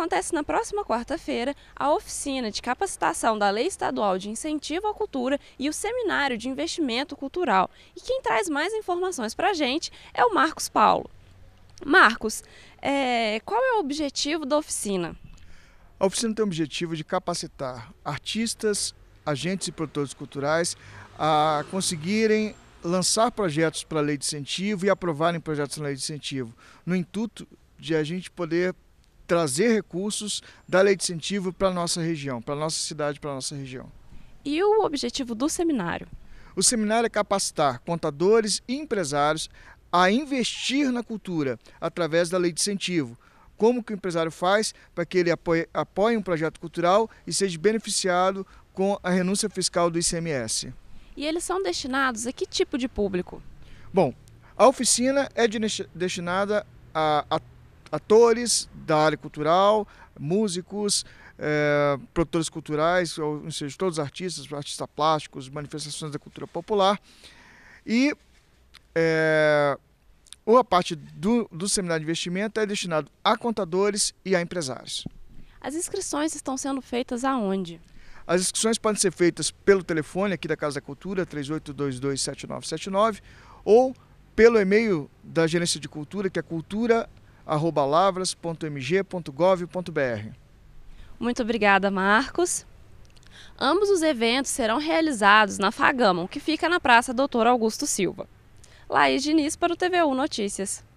acontece na próxima quarta-feira a oficina de capacitação da Lei Estadual de Incentivo à Cultura e o Seminário de Investimento Cultural. E quem traz mais informações para a gente é o Marcos Paulo. Marcos, é, qual é o objetivo da oficina? A oficina tem o objetivo de capacitar artistas, agentes e produtores culturais a conseguirem lançar projetos para a lei de incentivo e aprovarem projetos na lei de incentivo, no intuito de a gente poder trazer recursos da lei de incentivo para a nossa região, para a nossa cidade, para a nossa região. E o objetivo do seminário? O seminário é capacitar contadores e empresários a investir na cultura através da lei de incentivo. Como que o empresário faz para que ele apoie, apoie um projeto cultural e seja beneficiado com a renúncia fiscal do ICMS. E eles são destinados a que tipo de público? Bom, a oficina é de, destinada a, a atores da área cultural, músicos, é, produtores culturais, ou, ou seja, todos os artistas, artistas plásticos, manifestações da cultura popular. E é, parte do, do seminário de investimento é destinado a contadores e a empresários. As inscrições estão sendo feitas aonde? As inscrições podem ser feitas pelo telefone aqui da Casa da Cultura, 38227979, ou pelo e-mail da Gerência de Cultura, que é cultura lavras.mg.gov.br. Muito obrigada, Marcos. Ambos os eventos serão realizados na Fagamon, que fica na Praça Doutor Augusto Silva. Laís Diniz para o TVU Notícias.